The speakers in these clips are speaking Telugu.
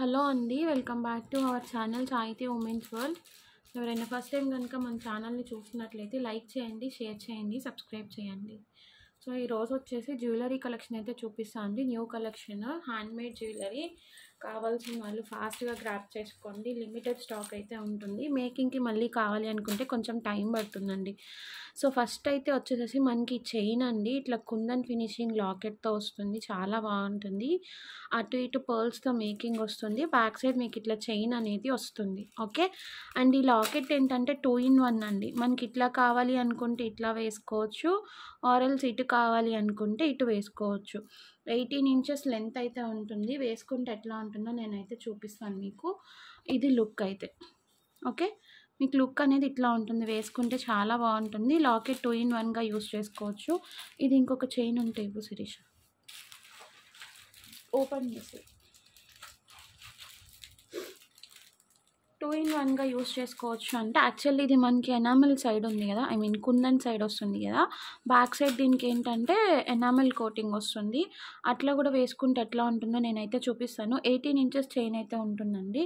హలో అండి welcome back to our channel Sahithi women's world ఎవరైనా ఫస్ట్ టైం కనుక మన ఛానల్ని చూస్తున్నట్లయితే లైక్ చేయండి షేర్ చేయండి సబ్స్క్రైబ్ చేయండి సో ఈరోజు వచ్చేసి జ్యువెలరీ కలెక్షన్ అయితే చూపిస్తాను అండి న్యూ కలెక్షన్ హ్యాండ్మేడ్ జ్యువెలరీ కావాల్సిన వాళ్ళు ఫాస్ట్గా గ్రాప్ చేసుకోండి లిమిటెడ్ స్టాక్ అయితే ఉంటుంది మేకింగ్కి మళ్ళీ కావాలి అనుకుంటే కొంచెం టైం పడుతుందండి సో ఫస్ట్ అయితే వచ్చేసేసి మనకి చైన్ అండి ఇట్లా కుందన్ ఫినిషింగ్ లాకెట్తో వస్తుంది చాలా బాగుంటుంది అటు ఇటు పర్ల్స్తో మేకింగ్ వస్తుంది బ్యాక్ సైడ్ మీకు ఇట్లా చైన్ అనేది వస్తుంది ఓకే అండ్ ఈ లాకెట్ ఏంటంటే టూ ఇన్ వన్ అండి మనకి ఇట్లా కావాలి అనుకుంటే ఇట్లా వేసుకోవచ్చు ఆరల్స్ ఇటు కావాలి అనుకుంటే ఇటు వేసుకోవచ్చు ఎయిటీన్ ఇంచెస్ లెంత్ అయితే ఉంటుంది వేసుకుంటే ఎట్లా ఉంటుందో నేనైతే చూపిస్తాను మీకు ఇది లుక్ అయితే ఓకే మీకు లుక్ అనేది ఇట్లా ఉంటుంది వేసుకుంటే చాలా బాగుంటుంది లాకెట్ టూ ఇన్ వన్గా యూస్ చేసుకోవచ్చు ఇది ఇంకొక చైన్ ఉంటే ఇప్పుడు శిరీష ఓపెన్ చేసి వన్గా యూస్ చేసుకోవచ్చు అంటే యాక్చువల్లీ ఇది మనకి ఎనామిల్ సైడ్ ఉంది కదా ఐ మీన్ కుందన్ సైడ్ వస్తుంది కదా బ్యాక్ సైడ్ దీనికి ఏంటంటే ఎనామిల్ కోటింగ్ వస్తుంది అట్లా కూడా వేసుకుంటే ఎట్లా ఉంటుందో నేనైతే చూపిస్తాను ఎయిటీన్ ఇంచెస్ చైన్ అయితే ఉంటుందండి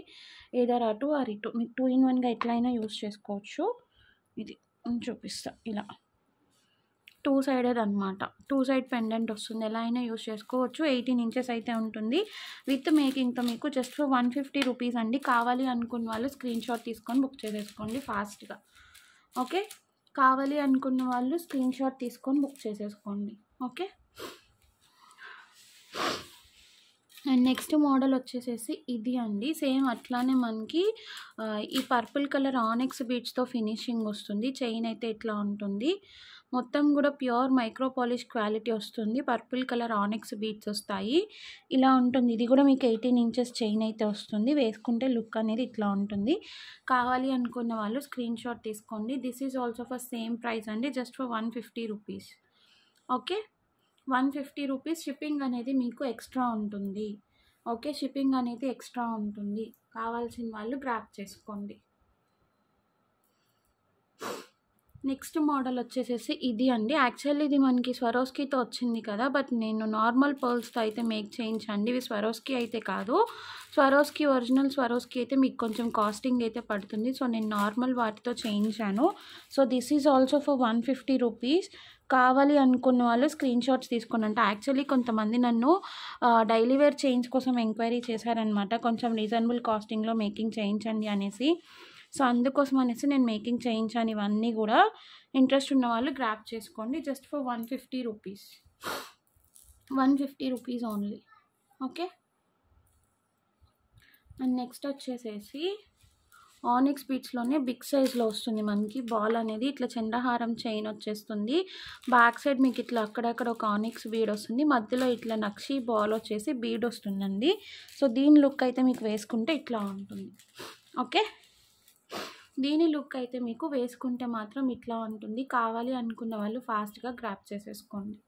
ఏదర్ అటు ఆర్ ఇటు మీకు టూ ఇన్ వన్గా ఎట్లయినా యూస్ చేసుకోవచ్చు ఇది చూపిస్తా ఇలా టూ సైడెడ్ అనమాట టూ సైడ్ పెండెంట్ వస్తుంది ఎలా అయినా యూస్ చేసుకోవచ్చు ఎయిటీన్ ఇంచెస్ అయితే ఉంటుంది విత్ మేకింగ్తో మీకు జస్ట్ వన్ ఫిఫ్టీ రూపీస్ అండి కావాలి అనుకున్న వాళ్ళు స్క్రీన్ షాట్ తీసుకొని బుక్ చేసేసుకోండి ఫాస్ట్గా ఓకే కావాలి అనుకున్న వాళ్ళు స్క్రీన్ షాట్ తీసుకొని బుక్ చేసేసుకోండి ఓకే అండ్ నెక్స్ట్ మోడల్ వచ్చేసేసి ఇది అండి సేమ్ అట్లానే మనకి ఈ పర్పుల్ కలర్ ఆనెక్స్ బీట్స్తో ఫినిషింగ్ వస్తుంది చైన్ అయితే ఇట్లా ఉంటుంది మొత్తం కూడా ప్యూర్ మైక్రో పాలిష్ క్వాలిటీ వస్తుంది పర్పుల్ కలర్ ఆనిక్స్ బీట్స్ వస్తాయి ఇలా ఉంటుంది ఇది కూడా మీకు ఎయిటీన్ ఇంచెస్ చైన్ అయితే వస్తుంది వేసుకుంటే లుక్ అనేది ఇట్లా ఉంటుంది కావాలి అనుకున్న వాళ్ళు స్క్రీన్ షాట్ తీసుకోండి this is also for same price అండి just for one fifty rupees okay one fifty rupees shipping అనేది మీకు ఎక్స్ట్రా ఉంటుంది ఓకే షిప్పింగ్ అనేది ఎక్స్ట్రా ఉంటుంది కావాల్సిన వాళ్ళు గ్రాప్ చేసుకోండి నెక్స్ట్ మోడల్ వచ్చేసేసి ఇది అండి యాక్చువల్లీ ఇది మనకి స్వరోస్కీతో వచ్చింది కదా బట్ నేను నార్మల్ పర్ల్స్తో అయితే మేక్ చేయించండి ఇవి స్వరోస్కీ అయితే కాదు స్వరోస్కీ ఒరిజినల్ స్వరోస్కీ అయితే మీకు కొంచెం కాస్టింగ్ అయితే పడుతుంది సో నేను నార్మల్ వాటితో చేయించాను so this is also for one fifty rupees కావాలి అనుకున్న వాళ్ళు స్క్రీన్ షాట్స్ తీసుకుని అంటే యాక్చువల్లీ కొంతమంది నన్ను డైలీ వేర్ చేయించ్ కోసం ఎంక్వైరీ చేశారనమాట కొంచెం రీజనబుల్ కాస్టింగ్లో మేకింగ్ చేయించండి అనేసి సో అందుకోసం అనేసి నేను మేకింగ్ చేయించాను ఇవన్నీ కూడా ఇంట్రెస్ట్ ఉన్న వాళ్ళు గ్రాప్ చేసుకోండి just for one fifty rupees one fifty rupees only okay and next వచ్చేసేసి ఆనిక్స్ బీట్స్లోనే బిగ్ సైజ్లో వస్తుంది మనకి బాల్ అనేది ఇట్లా చండహారం చైన్ వచ్చేస్తుంది బ్యాక్ సైడ్ మీకు ఇట్లా అక్కడక్కడ ఒక ఆనిక్స్ బీడ్ వస్తుంది మధ్యలో ఇట్లా నక్షి బాల్ వచ్చేసి బీడ్ వస్తుందండి సో దీని లుక్ అయితే మీకు వేసుకుంటే ఇట్లా ఉంటుంది ఓకే దీని లుక్ అయితే మీకు వేసుకుంటే మాత్రం ఇట్లా ఉంటుంది కావాలి అనుకున్న వాళ్ళు ఫాస్ట్గా గ్రాప్ చేసేసుకోండి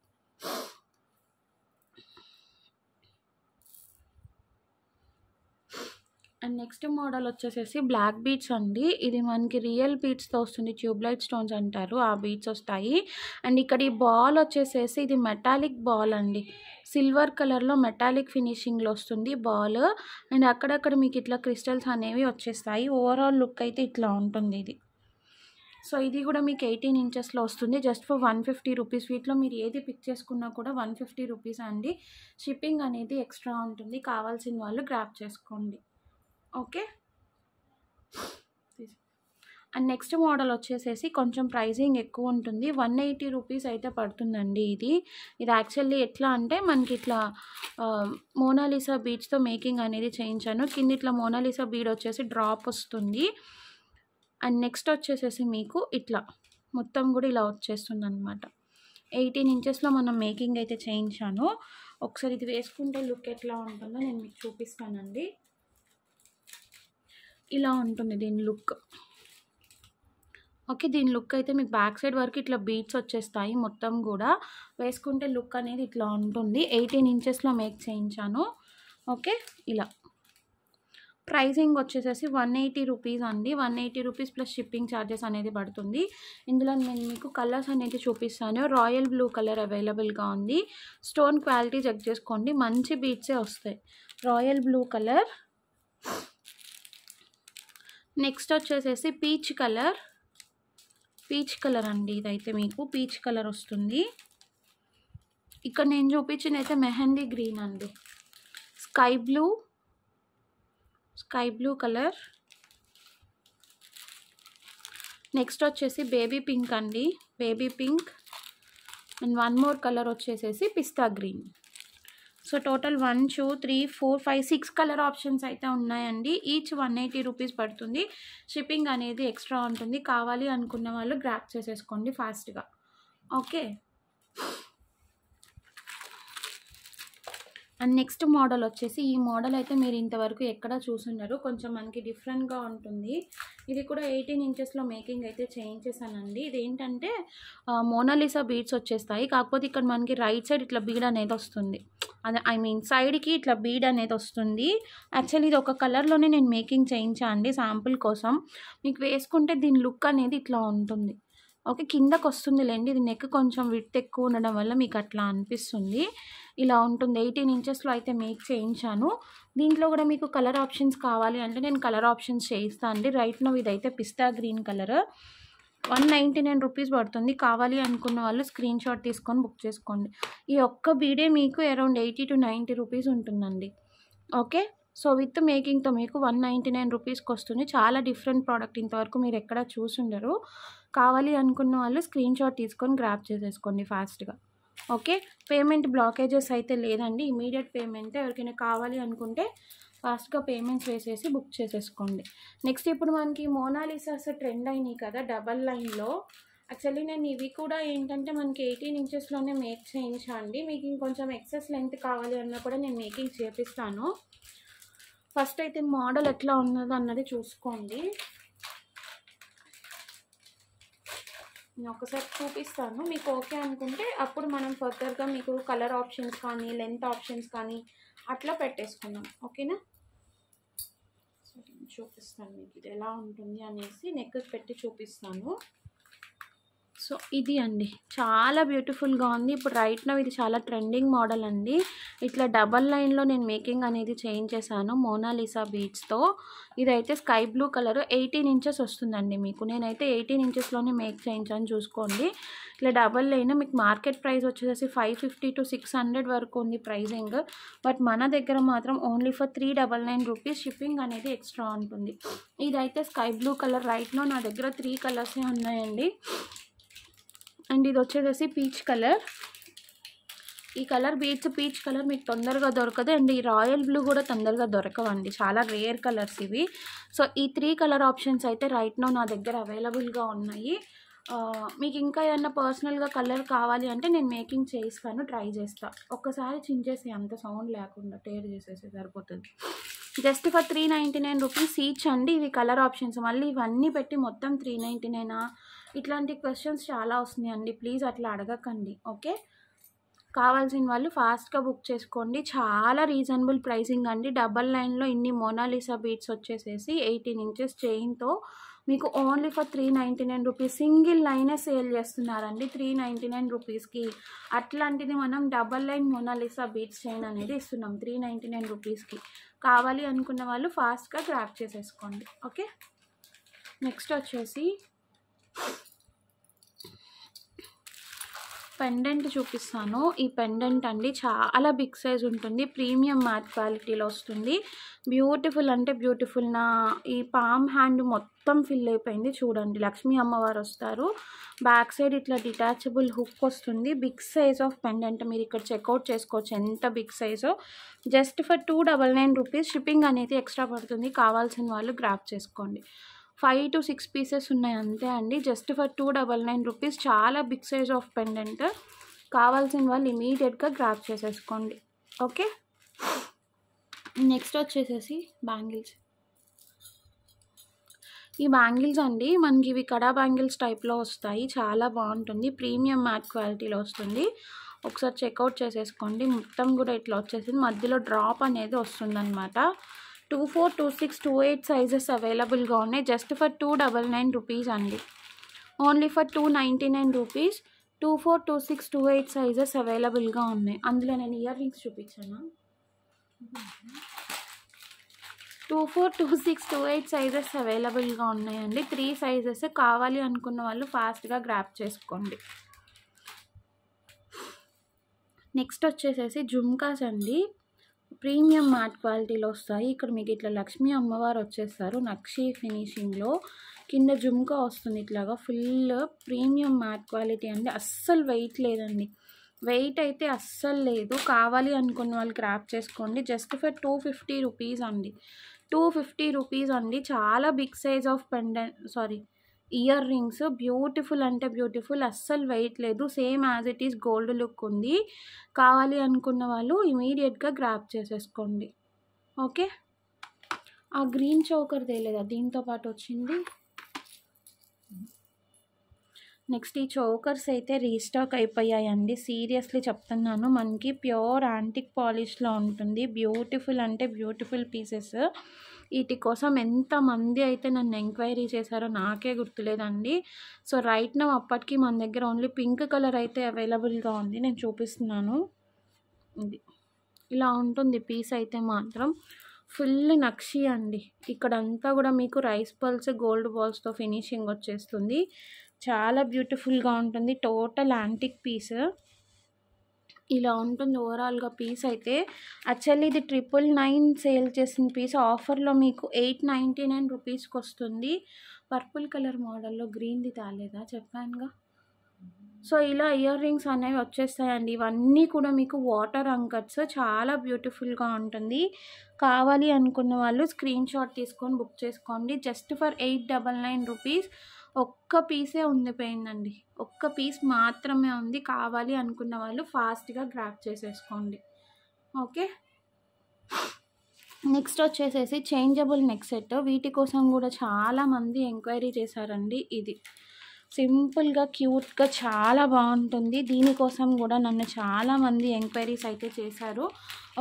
అండ్ నెక్స్ట్ మోడల్ వచ్చేసేసి బ్లాక్ బీట్స్ అండి ఇది మనకి రియల్ బీట్స్తో వస్తుంది ట్యూబ్లైట్ స్టోన్స్ అంటారు ఆ బీట్స్ వస్తాయి అండ్ ఇక్కడ ఈ బాల్ వచ్చేసేసి ఇది మెటాలిక్ బాల్ అండి సిల్వర్ కలర్లో మెటాలిక్ ఫినిషింగ్లో వస్తుంది బాల్ అండ్ అక్కడక్కడ మీకు ఇట్లా క్రిస్టల్స్ అనేవి వచ్చేస్తాయి ఓవరాల్ లుక్ అయితే ఇట్లా ఉంటుంది ఇది సో ఇది కూడా మీకు ఎయిటీన్ ఇంచెస్లో వస్తుంది just for one fifty rupees వీటిలో మీరు ఏది పిక్ చేసుకున్నా కూడా వన్ ఫిఫ్టీ రూపీస్ అండి షిప్పింగ్ అనేది ఎక్స్ట్రా ఉంటుంది కావాల్సిన వాళ్ళు గ్రాప్ చేసుకోండి ఓకే అండ్ నెక్స్ట్ మోడల్ వచ్చేసేసి కొంచెం ప్రైజింగ్ ఎక్కువ ఉంటుంది వన్ ఎయిటీ రూపీస్ అయితే పడుతుందండి ఇది ఇది యాక్చువల్లీ ఎట్లా అంటే మనకి ఇట్లా మోనాలిసా బీడ్స్తో మేకింగ్ అనేది చేయించాను కింద ఇట్లా మోనాలిసా బీడ్ వచ్చేసి డ్రాప్ వస్తుంది అండ్ నెక్స్ట్ వచ్చేసేసి మీకు ఇట్లా మొత్తం కూడా ఇలా వచ్చేస్తుంది అనమాట ఎయిటీన్ ఇంచెస్లో మనం మేకింగ్ అయితే చేయించాను ఒకసారి ఇది వేసుకుంటే లుక్ ఎట్లా ఉంటుందో నేను మీకు చూపిస్తానండి ఇలా ఉంటుంది దీని లుక్ ఓకే దీని లుక్ అయితే మీకు బ్యాక్ సైడ్ వరకు ఇట్లా బీట్స్ వచ్చేస్తాయి మొత్తం కూడా వేసుకుంటే లుక్ అనేది ఇట్లా ఉంటుంది ఎయిటీన్ ఇంచెస్లో మేక్ చేయించాను ఓకే ఇలా ప్రైజింగ్ వచ్చేసేసి వన్ ఎయిటీ రూపీస్ అండి one eighty rupees plus shipping charges అనేది పడుతుంది ఇందులో నేను మీకు కలర్స్ అనేది చూపిస్తాను రాయల్ బ్లూ కలర్ అవైలబుల్గా ఉంది స్టోన్ క్వాలిటీ చెక్ చేసుకోండి మంచి బీట్సే వస్తాయి రాయల్ బ్లూ కలర్ నెక్స్ట్ వచ్చేసేసి పీచ్ కలర్ పీచ్ కలర్ అండి ఇదైతే మీకు పీచ్ కలర్ వస్తుంది ఇక్కడ నేను చూపించింది అయితే మెహందీ గ్రీన్ అండి sky blue sky blue colour next వచ్చేసి బేబీ పింక్ అండి baby pink and one more colour వచ్చేసేసి pista green so total one two three four five six colour options అయితే ఉన్నాయండి ఈచ్ వన్ ఎయిటీ రూపీస్ పడుతుంది షిప్పింగ్ అనేది ఎక్స్ట్రా ఉంటుంది కావాలి అనుకున్న వాళ్ళు గ్రాప్ చేసేసుకోండి ఫాస్ట్గా ఓకే అండ్ నెక్స్ట్ మోడల్ వచ్చేసి ఈ మోడల్ అయితే మీరు ఇంతవరకు ఎక్కడ చూసున్నారు కొంచెం మనకి డిఫరెంట్గా ఉంటుంది ఇది కూడా ఎయిటీన్ ఇంచెస్లో మేకింగ్ అయితే చేయించేసానండి ఇది ఏంటంటే మోనాలిసా బీడ్స్ వచ్చేస్తాయి కాకపోతే ఇక్కడ మనకి రైట్ సైడ్ ఇట్లా బీడ్ అనేది వస్తుంది అదే ఐ మీన్ సైడ్కి ఇట్లా బీడ్ అనేది వస్తుంది యాక్చువల్లీ ఇది ఒక కలర్లోనే నేను మేకింగ్ చేయించా అండి శాంపుల్ కోసం మీకు వేసుకుంటే దీని లుక్ అనేది ఇట్లా ఉంటుంది ఓకే కిందకు వస్తుందిలేండి ఇది నెక్ కొంచెం విట్ ఎక్కువ ఉండడం వల్ల మీకు అట్లా అనిపిస్తుంది ఇలా ఉంటుంది ఎయిటీన్ ఇంచెస్లో అయితే మేక్ చేయించాను దీంట్లో కూడా మీకు కలర్ ఆప్షన్స్ కావాలి అంటే నేను కలర్ ఆప్షన్స్ చేయిస్తాను అండి రైట్ నో ఇదైతే pista green colour one ninety nine rupees పడుతుంది కావాలి అనుకున్న వాళ్ళు స్క్రీన్ షాట్ తీసుకొని బుక్ చేసుకోండి ఈ ఒక్క బీడే మీకు around eighty to ninety rupees ఉంటుందండి ఓకే సో విత్ మేకింగ్తో మీకు వన్ నైంటీ నైన్ రూపీస్కి వస్తుంది చాలా డిఫరెంట్ ప్రోడక్ట్ ఇంతవరకు మీరు ఎక్కడ చూసి ఉండరు కావాలి అనుకున్న వాళ్ళు స్క్రీన్ షాట్ తీసుకొని గ్రాప్ చేసేసుకోండి ఫాస్ట్గా ఓకే పేమెంట్ బ్లాకేజెస్ అయితే లేదండి ఇమీడియట్ పేమెంట్ ఎవరికైనా కావాలి అనుకుంటే ఫాస్ట్గా పేమెంట్స్ వేసేసి బుక్ చేసేసుకోండి నెక్స్ట్ ఇప్పుడు మనకి మోనాలిసాస్ ట్రెండ్ అయినాయి కదా డబల్ లైన్లో యాక్చువల్లీ నేను ఇవి కూడా ఏంటంటే మనకి ఎయిటీన్ ఇంచెస్లోనే మేక్ చేయించండి మీకు ఇంకొంచెం ఎక్సెస్ లెంత్ కావాలి అన్నా కూడా నేను మేకింగ్ చేపిస్తాను ఫస్ట్ అయితే మోడల్ ఎట్లా ఉన్నదో అన్నది చూసుకోండి నేను ఒకసారి చూపిస్తాను మీకు ఓకే అనుకుంటే అప్పుడు మనం ఫర్దర్గా మీకు కలర్ ఆప్షన్స్ కానీ లెంత్ ఆప్షన్స్ కానీ అట్లా పెట్టేసుకున్నాం ఓకేనా చూపిస్తాను మీకు ఇది ఎలా ఉంటుంది అనేసి నెక్కి పెట్టి చూపిస్తాను సో ఇది అండి చాలా బ్యూటిఫుల్గా ఉంది ఇప్పుడు రైట్ నో ఇది చాలా ట్రెండింగ్ మోడల్ అండి ఇట్లా డబల్ లైన్లో నేను మేకింగ్ అనేది చేంజ్ చేశాను మోనాలిసా బీచ్తో ఇదైతే sky blue colour eighteen inches వస్తుందండి మీకు నేనైతే ఎయిటీన్ ఇంచెస్లోనే మేక్ చేయించాను చూసుకోండి ఇట్లా డబల్ లైన్ మీకు మార్కెట్ ప్రైస్ వచ్చేసి five fifty to six hundred వరకు ఉంది ప్రైజింగ్ బట్ మన దగ్గర మాత్రం only for three double nine rupees shipping అనేది ఎక్స్ట్రా ఉంటుంది ఇదైతే స్కై బ్లూ కలర్ రైట్లో నా దగ్గర త్రీ కలర్సే ఉన్నాయండి అండ్ ఇది వచ్చేసి పీచ్ కలర్ ఈ కలర్ బీట్స్ పీచ్ కలర్ మీకు తొందరగా దొరకదు అండ్ ఈ రాయల్ బ్లూ కూడా తొందరగా దొరకవండి చాలా రేర్ కలర్స్ ఇవి సో ఈ త్రీ కలర్ ఆప్షన్స్ అయితే రైట్ నో నా దగ్గర అవైలబుల్గా ఉన్నాయి మీకు ఇంకా ఏమన్నా పర్సనల్గా కలర్ కావాలి అంటే నేను మేకింగ్ చేయిస్తాను ట్రై చేస్తాను ఒక్కసారి చించేసి అంత సౌండ్ లేకుండా టేర్ చేసేసి సరిపోతుంది just for three ninety nine rupees each అండి ఇవి కలర్ ఆప్షన్స్ మళ్ళీ ఇవన్నీ పెట్టి మొత్తం త్రీ నైంటీ నైనా ఇట్లాంటి క్వశ్చన్స్ చాలా వస్తున్నాయండి ప్లీజ్ అట్లా అడగకండి ఓకే కావాల్సిన వాళ్ళు ఫాస్ట్గా బుక్ చేసుకోండి చాలా రీజనబుల్ ప్రైసింగ్ అండి డబల్ లైన్లో ఇన్ని మోనాలిసా బీట్స్ వచ్చేసేసి ఎయిటీన్ ఇంచెస్ చైన్తో మీకు only for three ninety nine rupees single లైనే సేల్ చేస్తున్నారండి త్రీ నైంటీ నైన్ రూపీస్కి అట్లాంటిది మనం double line Mona Lisa beads chain అనేది ఇస్తున్నాం త్రీ నైంటీ నైన్ రూపీస్కి కావాలి అనుకున్న వాళ్ళు ఫాస్ట్గా గ్రాప్ చేసేసుకోండి ఓకే నెక్స్ట్ వచ్చేసి పెండెంట్ చూపిస్తాను ఈ పెండెంట్ అండి చాలా బిగ్ సైజ్ ఉంటుంది ప్రీమియం మ్యాట్ క్వాలిటీలో వస్తుంది బ్యూటిఫుల్ అంటే బ్యూటిఫుల్ నా ఈ పామ్ హ్యాండ్ మొత్తం ఫిల్ అయిపోయింది చూడండి లక్ష్మీ అమ్మవారు వస్తారు బ్యాక్ సైడ్ ఇట్లా డిటాచబుల్ హుక్ వస్తుంది బిగ్ సైజ్ ఆఫ్ పెండెంట్ మీరు ఇక్కడ చెక్అవుట్ చేసుకోవచ్చు ఎంత బిగ్ సైజో just for two double nine rupees shipping అనేది ఎక్స్ట్రా పడుతుంది కావాల్సిన వాళ్ళు గ్రాప్ చేసుకోండి ఫైవ్ టు సిక్స్ పీసెస్ ఉన్నాయి అంతే అండి just for two double nine rupees చాలా బిగ్ సైజ్ ఆఫ్ పెండెంట్ కావాల్సిన వాళ్ళు ఇమీడియట్గా గ్రాప్ చేసేసుకోండి ఓకే నెక్స్ట్ వచ్చేసేసి బ్యాంగిల్స్ ఈ బ్యాంగిల్స్ అండి మనకి ఇవి కడా బ్యాంగిల్స్ టైప్లో వస్తాయి చాలా బాగుంటుంది ప్రీమియం మ్యాట్ క్వాలిటీలో వస్తుంది ఒకసారి చెక్అవుట్ చేసేసుకోండి మొత్తం కూడా ఇట్లా వచ్చేసింది మధ్యలో డ్రాప్ అనేది వస్తుందన్నమాట two four two six two eight sizes అవైలబుల్గా ఉన్నాయి just for two double nine rupees అండి only for two ninety nine rupees two four two six two eight sizes అవైలబుల్గా ఉన్నాయి అందులో నేను ఇయర్ రింగ్స్ చూపించాను two four two six two eight sizes అవైలబుల్గా ఉన్నాయండి త్రీ సైజెస్ కావాలి అనుకున్న వాళ్ళు ఫాస్ట్గా గ్రాప్ చేసుకోండి నెక్స్ట్ వచ్చేసేసి జుమ్కాస్ అండి ప్రీమియం మ్యాట్ క్వాలిటీలో వస్తాయి ఇక్కడ మీకు ఇట్లా లక్ష్మీ అమ్మవారు వచ్చేస్తారు నక్షి ఫినిషింగ్లో కింద జుమ్కా వస్తుంది ఇట్లాగా ఫుల్ ప్రీమియం మ్యాట్ క్వాలిటీ అండి అస్సలు వెయిట్ లేదండి వెయిట్ అయితే అస్సలు లేదు కావాలి అనుకున్న వాళ్ళు క్రాప్ చేసుకోండి just for two fifty rupees అండి టూ ఫిఫ్టీ రూపీస్ అండి చాలా big size of pendant sorry earrings beautiful అంటే బ్యూటిఫుల్ అస్సలు వెయిట్ లేదు same as it is gold look ఉంది కావాలి అనుకున్న వాళ్ళు ఇమీడియట్గా గ్రాప్ చేసేసుకోండి ఓకే ఆ గ్రీన్ చౌకర్ తేలేదా దీంతో పాటు వచ్చింది నెక్స్ట్ ఈ చౌకర్స్ అయితే రీస్టాక్ అయిపోయాయండి సీరియస్లీ చెప్తున్నాను మనకి ప్యూర్ యాంటిక్ పాలిష్లో ఉంటుంది బ్యూటిఫుల్ అంటే బ్యూటిఫుల్ పీసెస్ వీటి కోసం ఎంతమంది అయితే నన్ను ఎంక్వైరీ చేశారో నాకే గుర్తులేదండి సో రైట్ నా అప్పటికి మన దగ్గర ఓన్లీ పింక్ కలర్ అయితే అవైలబుల్గా ఉంది నేను చూపిస్తున్నాను ఇది ఇలా ఉంటుంది పీస్ అయితే మాత్రం ఫుల్ నక్షి అండి ఇక్కడంతా కూడా మీకు రైస్ పల్స్ గోల్డ్ బాల్స్తో ఫినిషింగ్ వచ్చేస్తుంది చాలా బ్యూటిఫుల్గా ఉంటుంది టోటల్ యాంటిక్ పీస్ ఇలా ఉంటుంది ఓవరాల్గా పీస్ అయితే యాక్చువల్లీ ఇది ట్రిపుల్ నైన్ సేల్ చేసిన పీస్ ఆఫర్లో మీకు ఎయిట్ నైంటీ నైన్ రూపీస్కి వస్తుంది పర్పుల్ కలర్ మోడల్లో గ్రీన్ది తాలేదా చెప్పానుగా సో ఇలా ఇయర్ రింగ్స్ అనేవి వచ్చేస్తాయండి ఇవన్నీ కూడా మీకు వాటర్ అంకట్స్ చాలా బ్యూటిఫుల్గా ఉంటుంది కావాలి అనుకున్న వాళ్ళు స్క్రీన్ షాట్ తీసుకొని బుక్ చేసుకోండి just for eight double nine rupees ఒక్క పీసే ఉండిపోయిందండి ఒక్క పీస్ మాత్రమే ఉంది కావాలి అనుకున్న వాళ్ళు ఫాస్ట్గా గ్రాప్ చేసేసుకోండి ఓకే నెక్స్ట్ వచ్చేసేసి చేంజబుల్ నెక్ సెట్ వీటి కోసం కూడా చాలామంది ఎంక్వైరీ చేశారండి ఇది సింపుల్గా క్యూట్గా చాలా బాగుంటుంది దీనికోసం కూడా నన్ను చాలామంది ఎంక్వైరీస్ అయితే చేశారు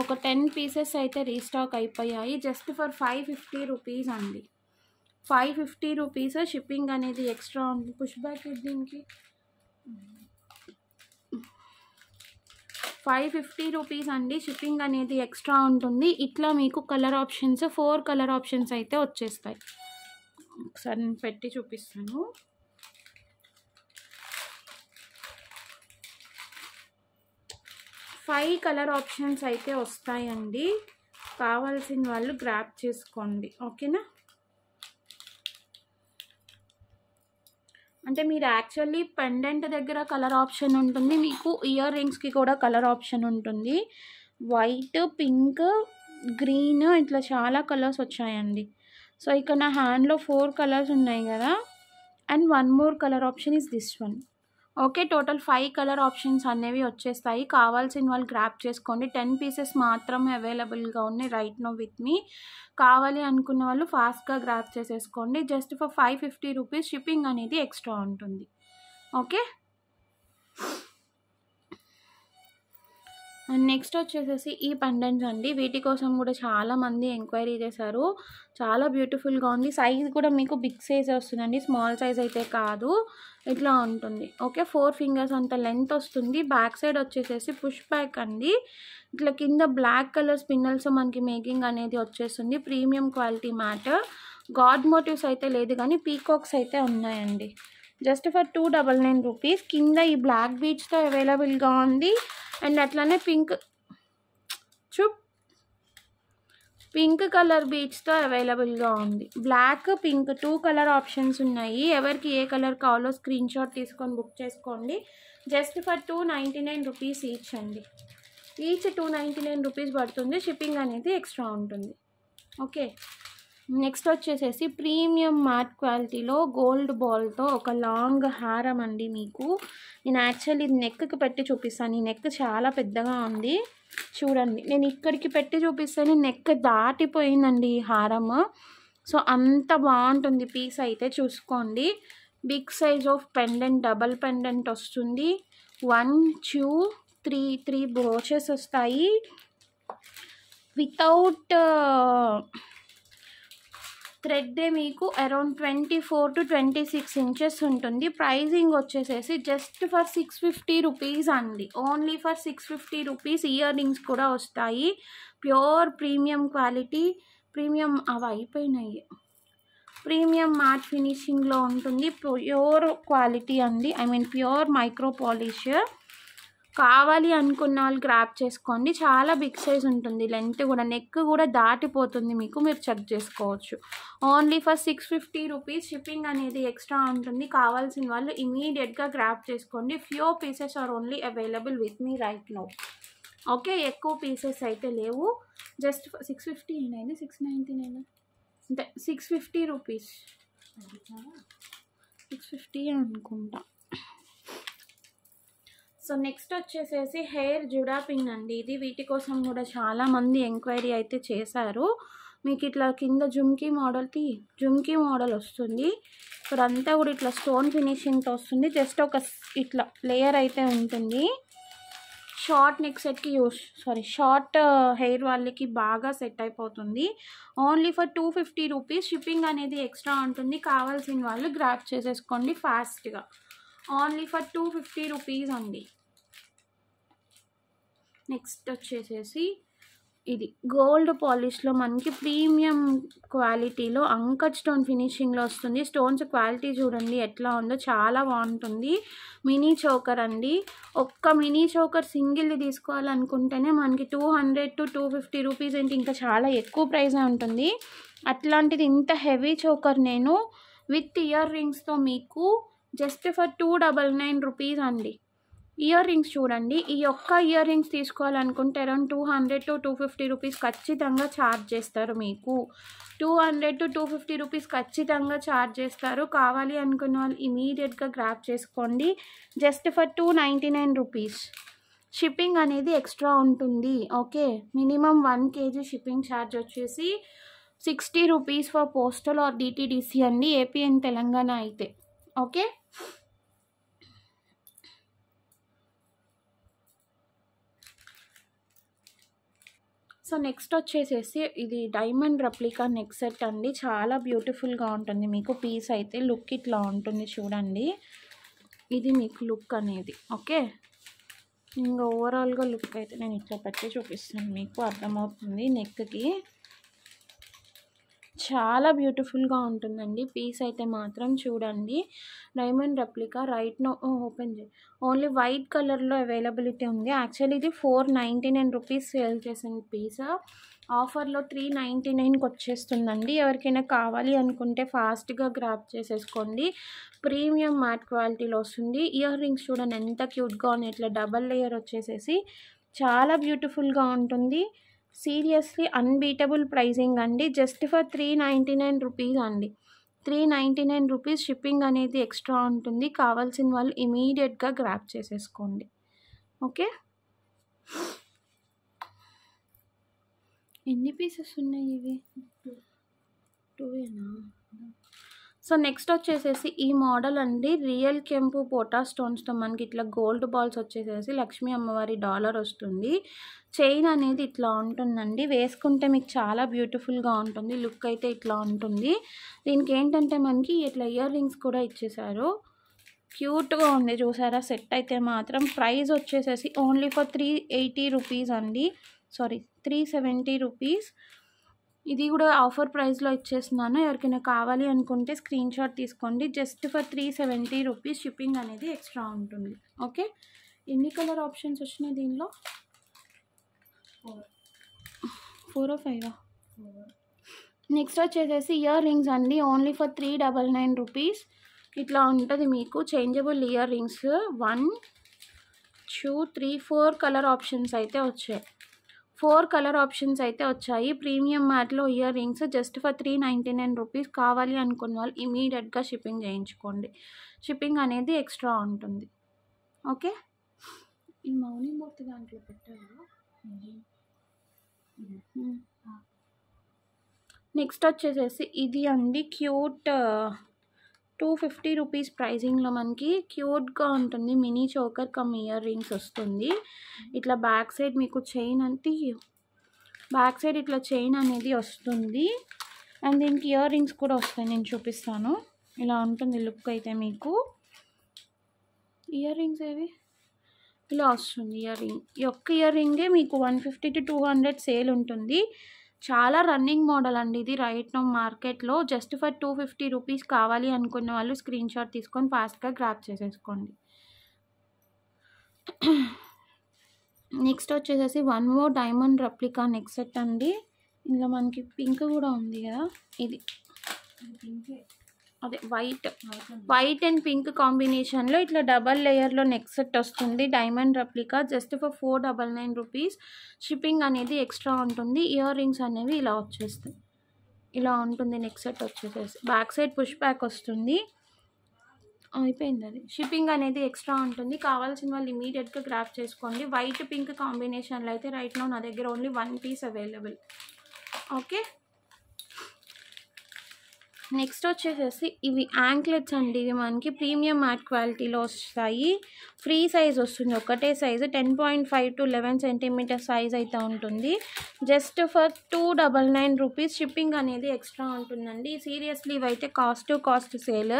ఒక టెన్ పీసెస్ అయితే రీస్టాక్ అయిపోయాయి just for five fifty rupees అండి ఫైవ్ ఫిఫ్టీ రూపీస్ షిప్పింగ్ అనేది ఎక్స్ట్రా ఉంది పుష్ బ్యాక్ దీనికి ఫైవ్ ఫిఫ్టీ రూపీస్ అండి షిప్పింగ్ అనేది ఎక్స్ట్రా ఉంటుంది ఇట్లా మీకు colour options four colour options అయితే వచ్చేస్తాయి ఒకసారి పెట్టి చూపిస్తాను ఫైవ్ కలర్ ఆప్షన్స్ అయితే వస్తాయండి కావాల్సిన వాళ్ళు గ్రాప్ చేసుకోండి ఓకేనా అంటే మీరు యాక్చువల్లీ పెండెంట్ దగ్గర కలర్ ఆప్షన్ ఉంటుంది మీకు ఇయర్ రింగ్స్కి కూడా కలర్ ఆప్షన్ ఉంటుంది వైట్ పింక్ గ్రీన్ ఇట్లా చాలా కలర్స్ వచ్చాయండి సో ఇక్కడ నా హ్యాండ్లో ఫోర్ కలర్స్ ఉన్నాయి కదా and one more colour option is this one okay total five colour options అనేవి వచ్చేస్తాయి కావాల్సిన వాళ్ళు గ్రాప్ చేసుకోండి టెన్ పీసెస్ మాత్రమే అవైలబుల్గా ఉన్నాయి రైట్ నో విత్ మీ కావాలి అనుకున్న వాళ్ళు ఫాస్ట్గా గ్రాప్ చేసేసుకోండి just for five fifty rupees shipping అనేది ఎక్స్ట్రా ఉంటుంది ఓకే అండ్ నెక్స్ట్ వచ్చేసేసి ఈ పెండెంట్స్ అండి వీటి కోసం కూడా చాలామంది ఎంక్వైరీ చేశారు చాలా బ్యూటిఫుల్గా ఉంది సైజ్ కూడా మీకు బిగ్ సైజ్ వస్తుందండి స్మాల్ సైజ్ అయితే కాదు ఇట్లా ఉంటుంది ఓకే ఫోర్ ఫింగర్స్ అంత లెంత్ వస్తుంది బ్యాక్ సైడ్ వచ్చేసేసి పుష్ బ్యాక్ అండి ఇట్లా కింద బ్లాక్ కలర్ స్పిన్నల్స్ మనకి మేకింగ్ అనేది వచ్చేస్తుంది premium quality matter god motifs అయితే లేదు కానీ పీకాక్స్ అయితే ఉన్నాయండి just for two double nine rupees కింద ఈ బ్లాక్ బీచ్తో అవైలబుల్గా ఉంది అండ్ అట్లానే పింక్ చూప్ పింక్ కలర్ బీచ్తో అవైలబుల్గా ఉంది black pink two colour options ఉన్నాయి ఎవరికి ఏ కలర్ కావాలో స్క్రీన్ షాట్ తీసుకొని బుక్ చేసుకోండి just for two ninety nine rupees each అండి each two ninety nine rupees పడుతుంది షిప్పింగ్ అనేది ఎక్స్ట్రా ఉంటుంది ఓకే నెక్స్ట్ వచ్చేసేసి ప్రీమియం మార్ట్ క్వాలిటీలో గోల్డ్ బాల్తో ఒక లాంగ్ హారం అండి మీకు నేను యాక్చువల్లీ నెక్కి పెట్టి చూపిస్తాను ఈ నెక్ చాలా పెద్దగా ఉంది చూడండి నేను ఇక్కడికి పెట్టి చూపిస్తాను నెక్ దాటిపోయిందండి ఈ హారం సో అంత బాగుంటుంది పీస్ అయితే చూసుకోండి big size of pendant double pendant వస్తుంది one two three three brooches వస్తాయి వితౌట్ థ్రెడ్డే మీకు around twenty four to twenty six inches ఉంటుంది ప్రైజింగ్ వచ్చేసేసి just for six fifty rupees అండి only for six fifty rupees earrings కూడా వస్తాయి ప్యూర్ ప్రీమియం క్వాలిటీ ప్రీమియం అవి అయిపోయినాయి ప్రీమియం మ్యాట్ ఫినిషింగ్లో ఉంటుంది ప్యూర్ క్వాలిటీ అండి ఐ మీన్ ప్యూర్ మైక్రో కావాలి అనుకున్న వాళ్ళు గ్రాప్ చేసుకోండి చాలా బిగ్ సైజ్ ఉంటుంది లెంత్ కూడా నెక్ కూడా దాటిపోతుంది మీకు మీరు చెక్ చేసుకోవచ్చు only first six fifty rupees shipping అనేది ఎక్స్ట్రా ఉంటుంది కావాల్సిన వాళ్ళు ఇమీడియట్గా గ్రాప్ చేసుకోండి few pieces are only available with me right now okay ఎక్కువ పీసెస్ అయితే లేవు జస్ట్ సిక్స్ ఫిఫ్టీ ఏనాయి సిక్స్ నైంటీ నైన్ అంటే six fifty rupees six fifty అనుకుంటా సో నెక్స్ట్ వచ్చేసేసి హెయిర్ జుడాపింగ్ అండి ఇది వీటి కోసం కూడా చాలామంది ఎంక్వైరీ అయితే చేశారు మీకు ఇట్లా కింద జుమ్కీ మోడల్కి జుమ్కీ మోడల్ వస్తుంది అంతా కూడా ఇట్లా స్టోన్ ఫినిషింగ్తో వస్తుంది జస్ట్ ఒక ఇట్లా లేయర్ అయితే ఉంటుంది షార్ట్ నెక్ సెట్కి యూస్ సారీ షార్ట్ హెయిర్ వాళ్ళకి బాగా సెట్ అయిపోతుంది only for two fifty rupees shipping అనేది ఎక్స్ట్రా ఉంటుంది కావాల్సిన వాళ్ళు గ్రాప్ చేసేసుకోండి ఫాస్ట్గా only for two fifty rupees అండి నెక్స్ట్ వచ్చేసేసి ఇది గోల్డ్ పాలిష్లో మనకి ప్రీమియం క్వాలిటీలో అంకట్ స్టోన్ ఫినిషింగ్లో వస్తుంది స్టోన్స్ క్వాలిటీ చూడండి ఎట్లా ఉందో చాలా బాగుంటుంది మినీ చోకర్ అండి ఒక్క మినీ చోకర్ సింగిల్ది తీసుకోవాలనుకుంటేనే మనకి two hundred to two fifty rupees ఏంటి ఇంకా చాలా ఎక్కువ ప్రైజే ఉంటుంది అట్లాంటిది ఇంత హెవీ చోకర్ నేను విత్ ఇయర్ రింగ్స్తో మీకు just for two double nine rupees అండి ఇయర్ రింగ్స్ చూడండి ఈ యొక్క ఇయర్ రింగ్స్ తీసుకోవాలనుకుంటే around two hundred to two fifty rupees ఖచ్చితంగా ఛార్జ్ చేస్తారు మీకు two hundred to two fifty rupees ఖచ్చితంగా ఛార్జ్ చేస్తారు కావాలి అనుకున్న వాళ్ళు ఇమీడియట్గా గ్రాప్ చేసుకోండి just for two ninety nine rupees shipping అనేది ఎక్స్ట్రా ఉంటుంది okay minimum one KG shipping charge వచ్చేసి sixty rupees for postal or DTDC అండి ఏపీఎన్ తెలంగాణ అయితే ఓకే సో నెక్స్ట్ వచ్చేసేసి ఇది డైమండ్ రప్లికా నెక్ సెట్ అండి చాలా బ్యూటిఫుల్గా ఉంటుంది మీకు పీస్ అయితే లుక్ ఇట్లా ఉంటుంది చూడండి ఇది మీకు లుక్ అనేది ఓకే ఇంకా ఓవరాల్గా లుక్ అయితే నేను ఇట్లా పెట్టి చూపిస్తాను మీకు అర్థమవుతుంది నెక్కి చాలా బ్యూటిఫుల్గా ఉంటుందండి పీస్ అయితే మాత్రం చూడండి diamond replica right now open చేయి ఓన్లీ వైట్ కలర్లో అవైలబిలిటీ ఉంది యాక్చువల్లీ ఇది four ninety nine rupees sale చేసిన పీస్ ఆఫర్లో త్రీ నైంటీ నైన్కి వచ్చేస్తుందండి ఎవరికైనా కావాలి అనుకుంటే ఫాస్ట్గా గ్రాప్ చేసేసుకోండి ప్రీమియం మ్యాట్ క్వాలిటీలో వస్తుంది ఇయర్ రింగ్స్ చూడండి ఎంత క్యూట్గా ఉన్నాయి ఇట్లా డబల్ లేయర్ వచ్చేసేసి చాలా బ్యూటిఫుల్గా ఉంటుంది సీరియస్లీ అన్బీటబుల్ ప్రైజింగ్ అండి just for three ninety nine rupees అండి three ninety nine rupees shipping అనేది ఎక్స్ట్రా ఉంటుంది కావాల్సిన వాళ్ళు ఇమీడియట్గా గ్రాప్ చేసేసుకోండి ఓకే ఎన్ని పీసెస్ ఉన్నాయి ఇవి టూనా సో నెక్స్ట్ వచ్చేసేసి ఈ మోడల్ అండి రియల్ కెంపు పోటా స్టోన్స్తో మనకి ఇట్లా గోల్డ్ బాల్స్ వచ్చేసేసి లక్ష్మీ అమ్మవారి డాలర్ వస్తుంది చైన్ అనేది ఇట్లా ఉంటుందండి వేసుకుంటే మీకు చాలా బ్యూటిఫుల్గా ఉంటుంది లుక్ అయితే ఇట్లా ఉంటుంది దీనికి ఏంటంటే మనకి ఇట్లా ఇయర్ రింగ్స్ కూడా ఇచ్చేసారు క్యూట్గా ఉంది చూసారా సెట్ అయితే మాత్రం ప్రైస్ వచ్చేసేసి only for three eighty rupees అండి సారీ త్రీ సెవెంటీ రూపీస్ ఇది కూడా ఆఫర్ ప్రైస్లో ఇచ్చేస్తున్నాను ఎవరికైనా కావాలి అనుకుంటే స్క్రీన్ షాట్ తీసుకోండి just for three seventy rupees shipping అనేది ఎక్స్ట్రా ఉంటుంది ఓకే ఎన్ని కలర్ ఆప్షన్స్ వచ్చినాయి దీనిలో ఫోర్ ఫైవ్ నెక్స్ట్ వచ్చేసేసి ఇయర్ రింగ్స్ అండి only for three double nine rupees ఇట్లా ఉంటుంది మీకు changeable earrings one two three four colour options అయితే వచ్చాయి ఫోర్ కలర్ ఆప్షన్స్ అయితే వచ్చాయి ప్రీమియం మ్యాట్లో earrings just for three ninety nine rupees కావాలి అనుకున్న వాళ్ళు ఇమీడియట్గా షిప్పింగ్ చేయించుకోండి షిప్పింగ్ అనేది ఎక్స్ట్రా ఉంటుంది ఓకే ఈ మౌనింగ్ బొట్టు దాంట్లో పెట్టాను నెక్స్ట్ hmm. వచ్చేసేసి ఇది అండి క్యూట్ టూ ఫిఫ్టీ రూపీస్ ప్రైజింగ్లో మనకి క్యూట్గా ఉంటుంది mini choker come earrings వస్తుంది ఇట్లా బ్యాక్ సైడ్ మీకు చైన్ అంటే బ్యాక్ సైడ్ ఇట్లా చైన్ అనేది వస్తుంది అండ్ దీనికి ఇయర్ రింగ్స్ కూడా వస్తాయి నేను చూపిస్తాను ఇలా ఉంటుంది లుక్ అయితే మీకు ఇయర్ రింగ్స్ ఏవి ఇలా వస్తుంది ఇయర్ రింగ్ ఈ ఒక్క ఇయర్ రింగే మీకు one fifty to two hundred sale ఉంటుంది చాలా రన్నింగ్ మోడల్ అండి ఇది రైట్ నో మార్కెట్లో just for two fifty rupees కావాలి అనుకున్న వాళ్ళు స్క్రీన్ షాట్ తీసుకొని ఫాస్ట్గా గ్రాప్ చేసేసుకోండి నెక్స్ట్ వచ్చేసేసి one more diamond replica neck అండి ఇందులో మనకి పింక్ కూడా ఉంది కదా ఇది పింకే అదే వైట్ వైట్ అండ్ పింక్ కాంబినేషన్లో ఇట్లా డబల్ లేయర్లో నెక్ సెట్ వస్తుంది diamond replica just for four double nine rupees shipping అనేది ఎక్స్ట్రా ఉంటుంది ఇయర్ రింగ్స్ అనేవి ఇలా వచ్చేస్తాయి ఇలా ఉంటుంది నెక్ సెట్ వచ్చేసేసి బ్యాక్ సైడ్ పుష్ బ్యాక్ వస్తుంది అయిపోయింది అది షిప్పింగ్ అనేది ఎక్స్ట్రా ఉంటుంది కావాల్సిన వాళ్ళు ఇమీడియట్గా గ్రాప్ చేసుకోండి వైట్ పింక్ కాంబినేషన్లో అయితే రైట్లో నా దగ్గర only one piece available okay next వచ్చేసేసి ఇవి యాంక్లెట్స్ అండి ఇవి మనకి ప్రీమియం మ్యాట్ క్వాలిటీలో వస్తాయి ఫ్రీ సైజ్ వస్తుంది ఒకటే size ten point five to eleven centimetre size అయితే ఉంటుంది just for two double nine rupees shipping అనేది ఎక్స్ట్రా ఉంటుందండి సీరియస్లీ ఇవైతే కాస్ట్ టు కాస్ట్ సేల్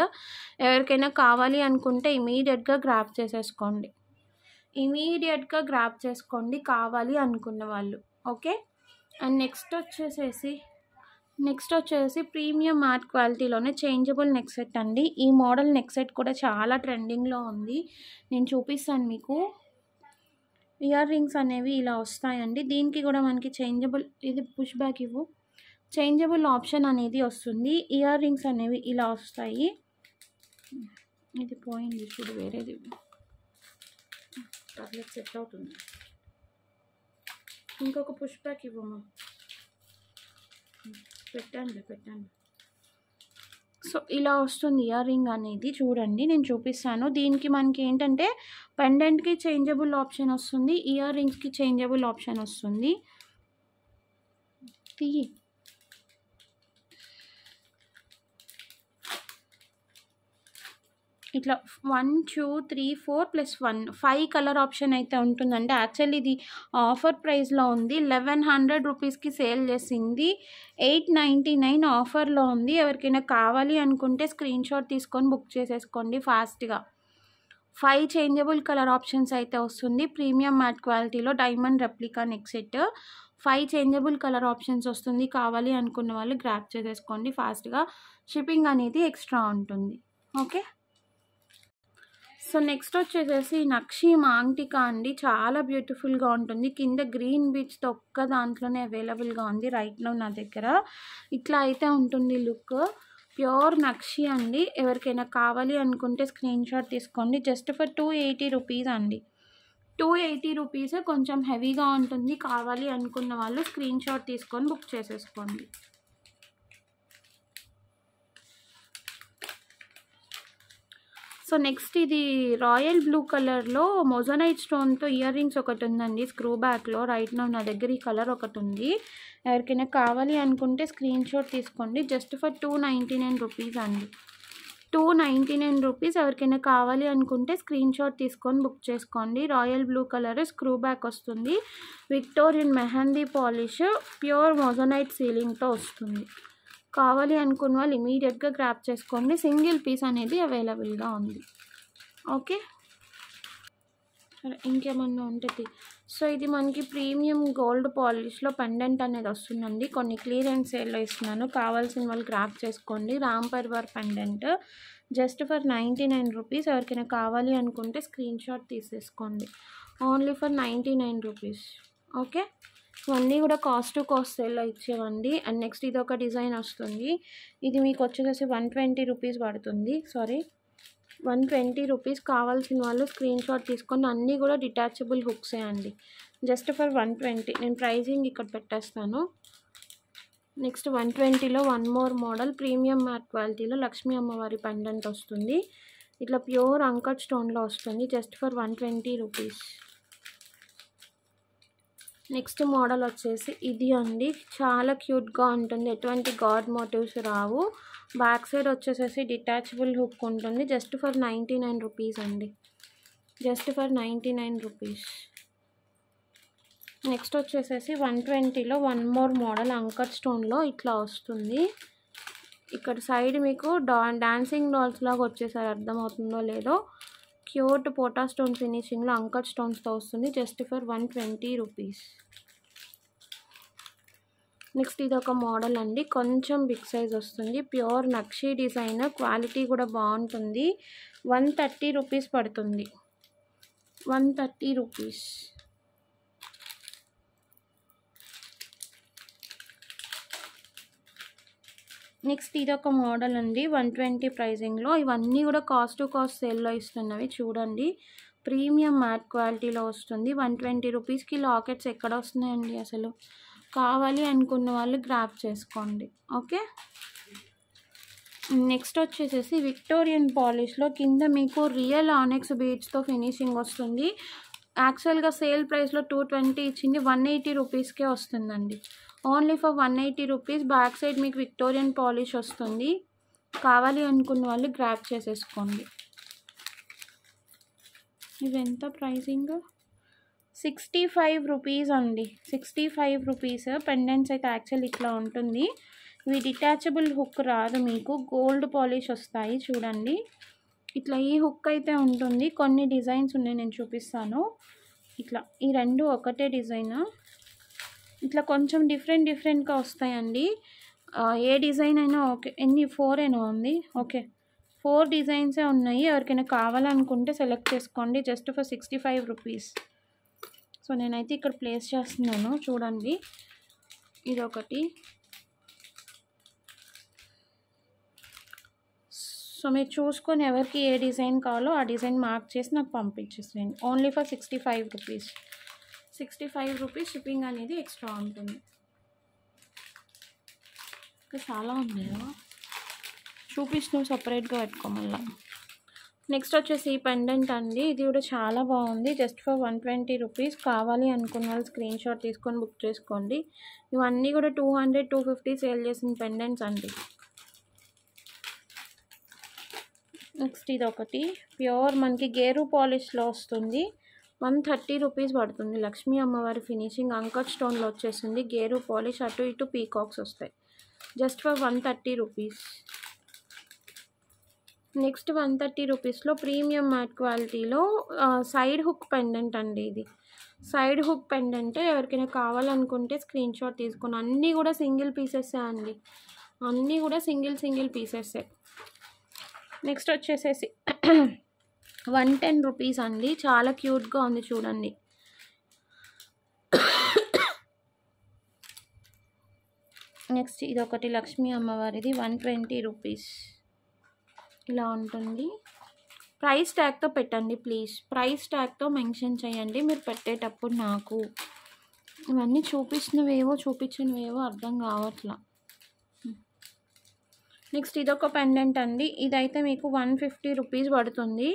ఎవరికైనా కావాలి అనుకుంటే ఇమీడియట్గా గ్రాప్ చేసేసుకోండి ఇమీడియట్గా గ్రాప్ చేసుకోండి కావాలి అనుకున్న వాళ్ళు ఓకే అండ్ నెక్స్ట్ వచ్చేసేసి నెక్స్ట్ వచ్చేసి ప్రీమియం ఆర్ట్ క్వాలిటీలోనే చేంజబుల్ నెక్ సెట్ అండి ఈ మోడల్ నెక్ సెట్ కూడా చాలా ట్రెండింగ్లో ఉంది నేను చూపిస్తాను మీకు ఇయర్ రింగ్స్ అనేవి ఇలా వస్తాయండి దీనికి కూడా మనకి చేంజబుల్ ఇది పుష్ బ్యాక్ ఇవ్వు చేంజబుల్ ఆప్షన్ అనేది వస్తుంది ఇయర్ రింగ్స్ అనేవి ఇలా వస్తాయి ఇది పోయింది చూడు వేరేది పర్లేదు సెట్ అవుతుంది ఇంకొక పుష్ బ్యాక్ ఇవ్వమా పెట్టండి పెట్టండి సో ఇలా వస్తుంది ఇయర్ రింగ్ అనేది చూడండి నేను చూపిస్తాను దీనికి మనకి ఏంటంటే పెండెంట్కి చేంజబుల్ ఆప్షన్ వస్తుంది ఇయర్ రింగ్స్కి చేంజబుల్ ఆప్షన్ వస్తుంది ఇట్లా one two three four plus one five colour option అయితే ఉంటుందంటే యాక్చువల్లీ ఇది ఆఫర్ ప్రైస్లో ఉంది లెవెన్ హండ్రెడ్ రూపీస్కి సేల్ చేసింది ఎయిట్ నైంటీ నైన్ ఆఫర్లో ఉంది ఎవరికైనా కావాలి అనుకుంటే స్క్రీన్ షాట్ తీసుకొని బుక్ చేసేసుకోండి ఫాస్ట్గా ఫైవ్ చేంజబుల్ కలర్ ఆప్షన్స్ అయితే వస్తుంది ప్రీమియం మ్యాట్ క్వాలిటీలో diamond replica neck set five changeable colour options వస్తుంది కావాలి అనుకున్న వాళ్ళు గ్రాప్ చేసేసుకోండి ఫాస్ట్గా షిప్పింగ్ అనేది ఎక్స్ట్రా ఉంటుంది ఓకే సో నెక్స్ట్ వచ్చేసేసి నక్షి మాంగ్టికా అండి చాలా బ్యూటిఫుల్గా ఉంటుంది కింద గ్రీన్ బీచ్తో ఒక్క దాంట్లోనే అవైలబుల్గా ఉంది రైట్ నో నా దగ్గర ఇట్లా అయితే ఉంటుంది లుక్ ప్యూర్ నక్షి అండి ఎవరికైనా కావాలి అనుకుంటే స్క్రీన్ షాట్ తీసుకోండి just for two eighty rupees అండి టూ ఎయిటీ రూపీసే కొంచెం హెవీగా ఉంటుంది కావాలి అనుకున్న వాళ్ళు స్క్రీన్ షాట్ తీసుకొని బుక్ చేసేసుకోండి సో నెక్స్ట్ ఇది రాయల్ బ్లూ కలర్లో మొజనైట్ స్టోన్తో ఇయర్ రింగ్స్ ఒకటి ఉందండి స్క్రూ బ్యాక్లో రైట్ నా దగ్గర ఈ కలర్ ఒకటి ఉంది ఎవరికైనా కావాలి అనుకుంటే స్క్రీన్ షాట్ తీసుకోండి just for two ninety nine rupees అండి టూ నైంటీ నైన్ రూపీస్ ఎవరికైనా కావాలి అనుకుంటే స్క్రీన్ షాట్ తీసుకొని బుక్ చేసుకోండి royal blue colour screw back వస్తుంది Victorian mehndi polish pure moissanite సీలింగ్తో వస్తుంది కావాలి అనుకున్న వాళ్ళు ఇమీడియట్గా గ్రాప్ చేసుకోండి సింగిల్ పీస్ అనేది అవైలబుల్గా ఉంది ఓకే ఇంకేమన్నా ఉంటుంది సో ఇది మనకి ప్రీమియం గోల్డ్ పాలిష్లో పెండెంట్ అనేది వస్తుందండి కొన్ని క్లియరెన్స్ సేల్లో ఇస్తున్నాను కావాల్సిన వాళ్ళు గ్రాప్ చేసుకోండి Ram Parivar pendant just for ninety nine rupees ఎవరికైనా కావాలి అనుకుంటే స్క్రీన్షాట్ తీసేసుకోండి only for ninety nine rupees okay ఇవన్నీ కూడా కాస్ట్ కాస్ట్ సేల్లో ఇచ్చేవండి అండ్ నెక్స్ట్ ఇది ఒక డిజైన్ వస్తుంది ఇది మీకు వచ్చేసి వన్ ట్వంటీ రూపీస్ పడుతుంది సారీ వన్ ట్వంటీ రూపీస్ కావాల్సిన వాళ్ళు స్క్రీన్ షాట్ తీసుకొని అన్నీ కూడా డిటాచబుల్ హుక్సే అండి జస్ట్ ఫర్ వన్ ట్వంటీ నేను ప్రైజింగ్ ఇక్కడ పెట్టేస్తాను నెక్స్ట్ వన్ ట్వంటీలో one more model premium matte క్వాలిటీలో లక్ష్మీ అమ్మవారి పెండెంట్ వస్తుంది ఇట్లా ప్యూర్ అంకట్ స్టోన్లో వస్తుంది just for one twenty rupees next model వచ్చేసి ఇది అండి చాలా క్యూట్గా ఉంటుంది ఎటువంటి గాడ్ మోటివ్స్ రావు బ్యాక్ సైడ్ వచ్చేసేసి డిటాచబుల్ హుక్ ఉంటుంది just for ninety nine rupees అండి just for ninety nine rupees next వచ్చేసేసి వన్ ట్వంటీలో వన్ మోర్ మోడల్ అంకర్ స్టోన్లో ఇట్లా వస్తుంది ఇక్కడ సైడ్ మీకు డా డాన్సింగ్ డాల్స్ లాగా వచ్చేసారి అర్థమవుతుందో లేదో ప్యూర్ పోటా స్టోన్ ఫినిషింగ్లో అంకర్ స్టోన్స్తో వస్తుంది just for one twenty rupees next ఇది ఒక మోడల్ అండి కొంచెం బిగ్ సైజ్ వస్తుంది ప్యూర్ నక్షి డిజైన్ క్వాలిటీ కూడా బాగుంటుంది వన్ థర్టీ రూపీస్ పడుతుంది వన్ థర్టీ రూపీస్ నెక్స్ట్ ఇది ఒక మోడల్ అండి వన్ ట్వంటీ ప్రైజింగ్లో ఇవన్నీ కూడా కాస్ట్ టు కాస్ట్ సేల్లో ఇస్తున్నవి చూడండి ప్రీమియం మ్యాట్ క్వాలిటీలో వస్తుంది వన్ ట్వంటీ రూపీస్కి లాకెట్స్ ఎక్కడ వస్తున్నాయండి అసలు కావాలి అనుకున్న వాళ్ళు గ్రాప్ చేసుకోండి ఓకే నెక్స్ట్ వచ్చేసేసి విక్టోరియన్ పాలిష్లో కింద మీకు రియల్ ఆనెక్స్ బీచ్తో ఫినిషింగ్ వస్తుంది యాక్చువల్గా సేల్ ప్రైస్లో టూ ట్వంటీ ఇచ్చింది వన్ ఎయిటీ రూపీస్కే వస్తుందండి only for one eighty rupees back side మీకు విక్టోరియన్ పాలిష్ వస్తుంది కావాలి అనుకున్న వాళ్ళు గ్రాప్ చేసేసుకోండి ఇది ఎంత ప్రైజింగ్ సిక్స్టీ ఫైవ్ రూపీస్ అండి సిక్స్టీ ఫైవ్ రూపీస్ పెండెంట్స్ అయితే యాక్చువల్ ఇట్లా ఉంటుంది ఇవి డిటాచబుల్ హుక్ రాదు మీకు గోల్డ్ పాలిష్ వస్తాయి చూడండి ఇట్లా ఈ హుక్ అయితే ఉంటుంది కొన్ని డిజైన్స్ ఉన్నాయి నేను చూపిస్తాను ఇట్లా ఈ రెండు ఒకటే డిజైన్ ఇట్లా కొంచెం డిఫరెంట్ డిఫరెంట్గా వస్తాయండి ఏ డిజైన్ అయినా ఓకే ఎన్ని ఫోర్ అయినా ఉంది ఓకే ఫోర్ డిజైన్సే ఉన్నాయి ఎవరికైనా కావాలనుకుంటే సెలెక్ట్ చేసుకోండి just for sixty five rupees so నేనైతే ఇక్కడ ప్లేస్ చేస్తున్నాను చూడండి ఇదొకటి సో మీరు చూసుకొని ఎవరికి ఏ డిజైన్ కావాలో ఆ డిజైన్ మార్క్ చేసి నాకు పంపించేసేయండి only for sixty five rupees sixty five rupees shipping అనేది ఎక్స్ట్రా ఉంటుంది ఇంకా చాలా ఉన్నాయా చూపిస్తు సపరేట్గా పెట్టుకో మళ్ళీ నెక్స్ట్ వచ్చేసి ఈ పెండెంట్ అండి ఇది కూడా చాలా బాగుంది just for one twenty rupees కావాలి అనుకున్న వాళ్ళు స్క్రీన్ షాట్ తీసుకొని బుక్ చేసుకోండి ఇవన్నీ కూడా two hundred two fifty sale చేసిన పెండెంట్స్ అండి నెక్స్ట్ ఇది ఒకటి ప్యూర్ మనకి గేరు పాలిష్లో వస్తుంది వన్ థర్టీ రూపీస్ పడుతుంది లక్ష్మీ అమ్మవారి ఫినిషింగ్ అంకట్ స్టోన్లో వచ్చేసింది గేరు పాలిష్ అటు ఇటు పీకాక్స్ వస్తాయి just for one thirty rupees next one thirty రూపీస్లో ప్రీమియం మ్యాట్ క్వాలిటీలో సైడ్ హుక్ పెండెంట్ అండి ఇది సైడ్ హుక్ పెండెంట్ ఎవరికైనా కావాలనుకుంటే స్క్రీన్ షాట్ తీసుకుని అన్నీ కూడా సింగిల్ పీసెస్సే అండి అన్నీ కూడా సింగిల్ సింగిల్ పీసెస్సే నెక్స్ట్ వచ్చేసేసి వన్ టెన్ రూపీస్ అండి చాలా క్యూట్గా ఉంది చూడండి నెక్స్ట్ ఇది ఒకటి లక్ష్మీ అమ్మవారిది వన్ ట్వంటీ రూపీస్ ఇలా ఉంటుంది ప్రైస్ ట్యాగ్తో పెట్టండి ప్లీజ్ ప్రైస్ ట్యాగ్తో మెన్షన్ చేయండి మీరు పెట్టేటప్పుడు నాకు ఇవన్నీ చూపించినవేవో చూపించినవేవో అర్థం కావట్లా నెక్స్ట్ ఇదొక పెండెంట్ అండి ఇదైతే మీకు వన్ ఫిఫ్టీ రూపీస్ పడుతుంది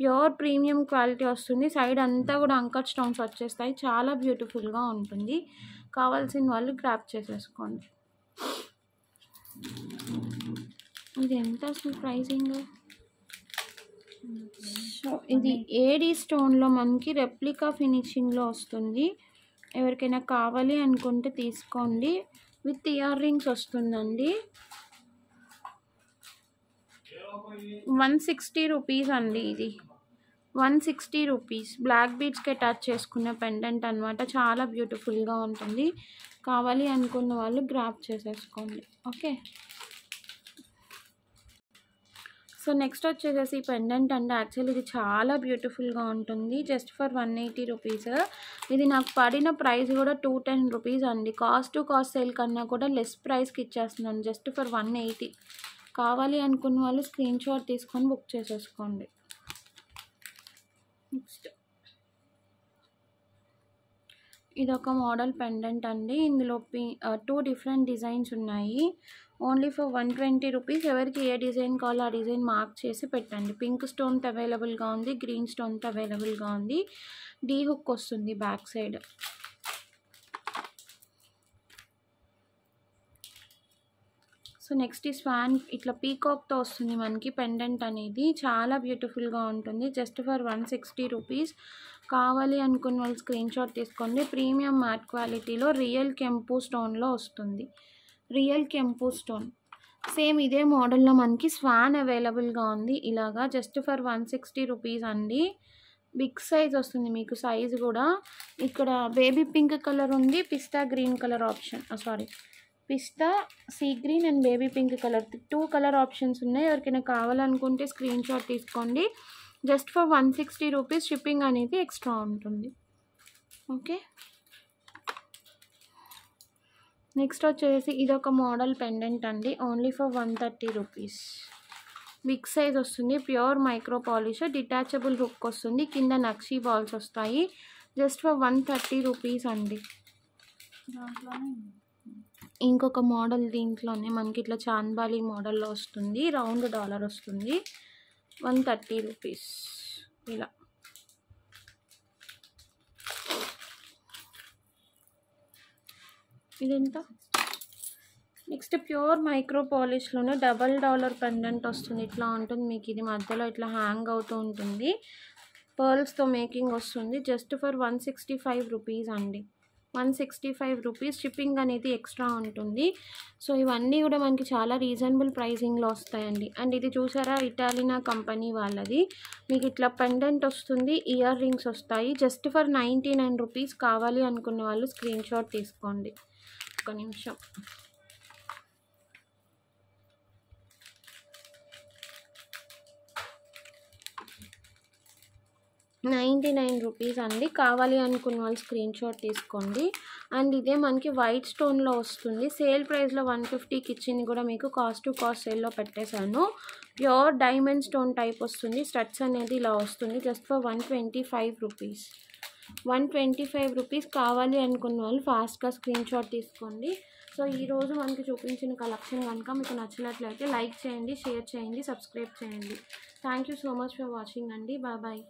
ప్యూర్ ప్రీమియం క్వాలిటీ వస్తుంది సైడ్ అంతా కూడా అంకట్ స్టోన్స్ వచ్చేస్తాయి చాలా బ్యూటిఫుల్గా ఉంటుంది కావాల్సిన వాళ్ళు గ్రాప్ చేసేసుకోండి ఇది ఎంత అసలు ప్రైసింగ్ సో ఇది ఏడీ స్టోన్లో మనకి రెప్లికా ఫినిషింగ్లో వస్తుంది ఎవరికైనా కావాలి అనుకుంటే తీసుకోండి విత్ ఇయర్ రింగ్స్ వస్తుందండి వన్ సిక్స్టీ రూపీస్ అండి ఇది వన్ సిక్స్టీ రూపీస్ బ్లాక్ బీడ్స్కి అటాచ్ చేసుకున్న పెండెంట్ అనమాట చాలా బ్యూటిఫుల్గా ఉంటుంది కావాలి అనుకున్న వాళ్ళు గ్రాప్ చేసేసుకోండి ఓకే సో నెక్స్ట్ వచ్చేసేసి పెండెంట్ అండ్ యాక్చువల్లీ ఇది చాలా బ్యూటిఫుల్గా ఉంటుంది just for one eighty rupees ఇది నాకు పడిన ప్రైస్ కూడా టూ టెన్ రూపీస్ అండి కాస్ట్ టు కాస్ట్ సేల్ కన్నా కూడా లెస్ ప్రైస్కి ఇచ్చేస్తున్నాను జస్ట్ ఫర్ వన్ ఎయిటీ కావాలి అనుకున్న వాళ్ళు స్క్రీన్ షాట్ తీసుకొని బుక్ చేసేసుకోండి నెక్స్ట్ ఇది ఒక మోడల్ పెండెంట్ అండి ఇందులో పి టూ డిఫరెంట్ డిజైన్స్ ఉన్నాయి only for one twenty rupees ఎవరికి ఏ డిజైన్ కావాలో ఆ డిజైన్ మార్క్ చేసి పెట్టండి పింక్ స్టోన్తో అవైలబుల్గా ఉంది గ్రీన్ స్టోన్తో అవైలబుల్గా ఉంది డీ హుక్ వస్తుంది బ్యాక్ సైడ్ సో నెక్స్ట్ ఈ స్వాన్ ఇట్లా పీకాక్తో వస్తుంది మనకి పెండెంట్ అనేది చాలా బ్యూటిఫుల్గా ఉంటుంది just for one sixty rupees కావాలి అనుకున్న వాళ్ళు స్క్రీన్ షాట్ తీసుకోండి ప్రీమియం మ్యాట్ క్వాలిటీలో రియల్ కెంపు స్టోన్లో వస్తుంది రియల్ కెంపు స్టోన్ సేమ్ ఇదే మోడల్లో మనకి స్వాన్ అవైలబుల్గా ఉంది ఇలాగా just for one sixty rupees అండి బిగ్ సైజ్ వస్తుంది మీకు సైజ్ కూడా ఇక్కడ బేబీ పింక్ కలర్ ఉంది pista green colour option sorry pista sea green and baby pink colour two colour options ఉన్నాయి ఎవరికైనా కావాలనుకుంటే స్క్రీన్ షాట్ తీసుకోండి just for one sixty rupees shipping అనేది ఎక్స్ట్రా ఉంటుంది ఓకే నెక్స్ట్ వచ్చేసి ఇదొక మోడల్ పెండెంట్ అండి only for one thirty rupees big size వస్తుంది pure micro polish detachable hook వస్తుంది కింద నక్షీ బాల్స్ వస్తాయి just for one thirty rupees అండి దాంట్లోనే ఇంకొక మోడల్ దీంట్లోనే మనకి ఇట్లా చాన్బాలి మోడల్లో వస్తుంది రౌండ్ డాలర్ వస్తుంది వన్ థర్టీ రూపీస్ ఇలా ఇదెంత నెక్స్ట్ ప్యూర్ మైక్రో పాలిష్లోనే డబల్ డాలర్ పెండెంట్ వస్తుంది ఇట్లా ఉంటుంది మీకు ఇది మధ్యలో ఇట్లా హ్యాంగ్ అవుతూ ఉంటుంది పర్ల్స్తో మేకింగ్ వస్తుంది just for one sixty five rupees అండి one sixty five rupees shipping అనేది ఎక్స్ట్రా ఉంటుంది సో ఇవన్నీ కూడా మనకి చాలా రీజనబుల్ ప్రైసింగ్లో వస్తాయండి అండ్ ఇది చూసారా ఇటాలినా కంపెనీ వాళ్ళది మీకు ఇట్లా పెండెంట్ వస్తుంది ఇయర్ రింగ్స్ వస్తాయి just for ninety nine rupees కావాలి అనుకున్న వాళ్ళు స్క్రీన్ షాట్ తీసుకోండి ఒక నిమిషం నైంటీ నైన్ రూపీస్ అండి కావాలి అనుకున్న వాళ్ళు స్క్రీన్ షాట్ తీసుకోండి అండ్ ఇదే మనకి వైట్ స్టోన్లో వస్తుంది సేల్ ప్రైస్లో వన్ ఫిఫ్టీకి ఇచ్చింది కూడా మీకు కాస్ట్ టు కాస్ట్ సేల్లో పెట్టేశాను ప్యూర్ డైమండ్ స్టోన్ టైప్ వస్తుంది స్టడ్స్ అనేది ఇలా వస్తుంది just for one twenty five rupees one twenty five rupees కావాలి అనుకున్న వాళ్ళు ఫాస్ట్గా స్క్రీన్ షాట్ తీసుకోండి సో ఈరోజు మనకి చూపించిన కలెక్షన్ కనుక మీకు నచ్చినట్లయితే లైక్ చేయండి షేర్ చేయండి సబ్స్క్రైబ్ చేయండి thank you so much for watching అండి బాయ్ బాయ్